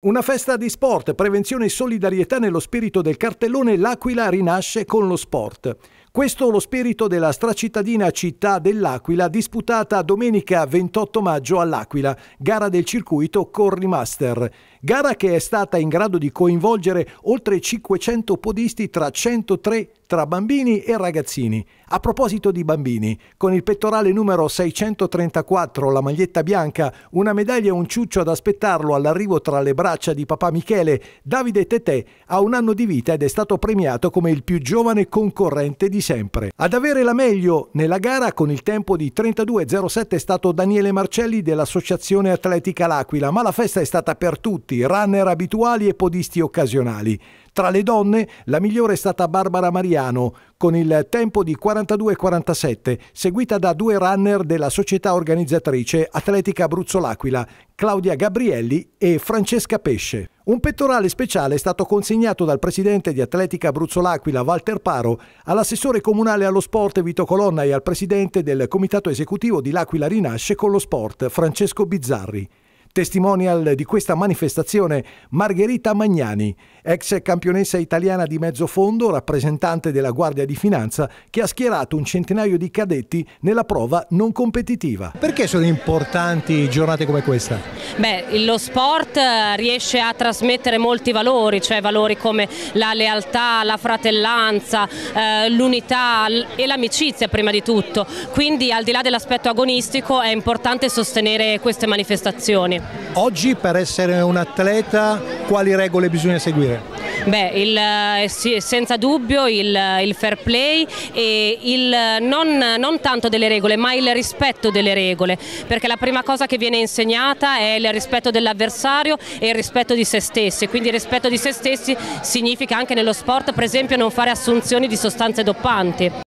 Una festa di sport, prevenzione e solidarietà nello spirito del cartellone L'Aquila rinasce con lo sport. Questo lo spirito della stracittadina città dell'Aquila disputata domenica 28 maggio all'Aquila, gara del circuito Corri Master. Gara che è stata in grado di coinvolgere oltre 500 podisti tra 103 tra bambini e ragazzini. A proposito di bambini, con il pettorale numero 634, la maglietta bianca, una medaglia e un ciuccio ad aspettarlo all'arrivo tra le braccia braccia di papà Michele, Davide Tetè ha un anno di vita ed è stato premiato come il più giovane concorrente di sempre. Ad avere la meglio nella gara con il tempo di 32.07 è stato Daniele Marcelli dell'Associazione Atletica L'Aquila, ma la festa è stata per tutti, runner abituali e podisti occasionali. Tra le donne la migliore è stata Barbara Mariano con il tempo di 42.47, seguita da due runner della società organizzatrice Atletica Abruzzo L'Aquila, Claudia Gabrielli e Francesca Pesce. Un pettorale speciale è stato consegnato dal presidente di Atletica Abruzzo L'Aquila, Walter Paro, all'assessore comunale allo sport Vito Colonna e al presidente del comitato esecutivo di L'Aquila Rinasce con lo sport, Francesco Bizzarri. Testimonial di questa manifestazione Margherita Magnani, ex campionessa italiana di mezzo fondo, rappresentante della Guardia di Finanza, che ha schierato un centinaio di cadetti nella prova non competitiva. Perché sono importanti giornate come questa? Beh, lo sport eh, riesce a trasmettere molti valori, cioè valori come la lealtà, la fratellanza, eh, l'unità e l'amicizia prima di tutto. Quindi al di là dell'aspetto agonistico è importante sostenere queste manifestazioni. Oggi per essere un atleta quali regole bisogna seguire? Beh, il, eh, senza dubbio il, il, fair play e il, non, non, tanto delle regole ma il rispetto delle regole perché la prima cosa che viene insegnata è il rispetto dell'avversario e il rispetto di se stessi quindi il rispetto di se stessi significa anche nello sport per esempio non fare assunzioni di sostanze doppanti.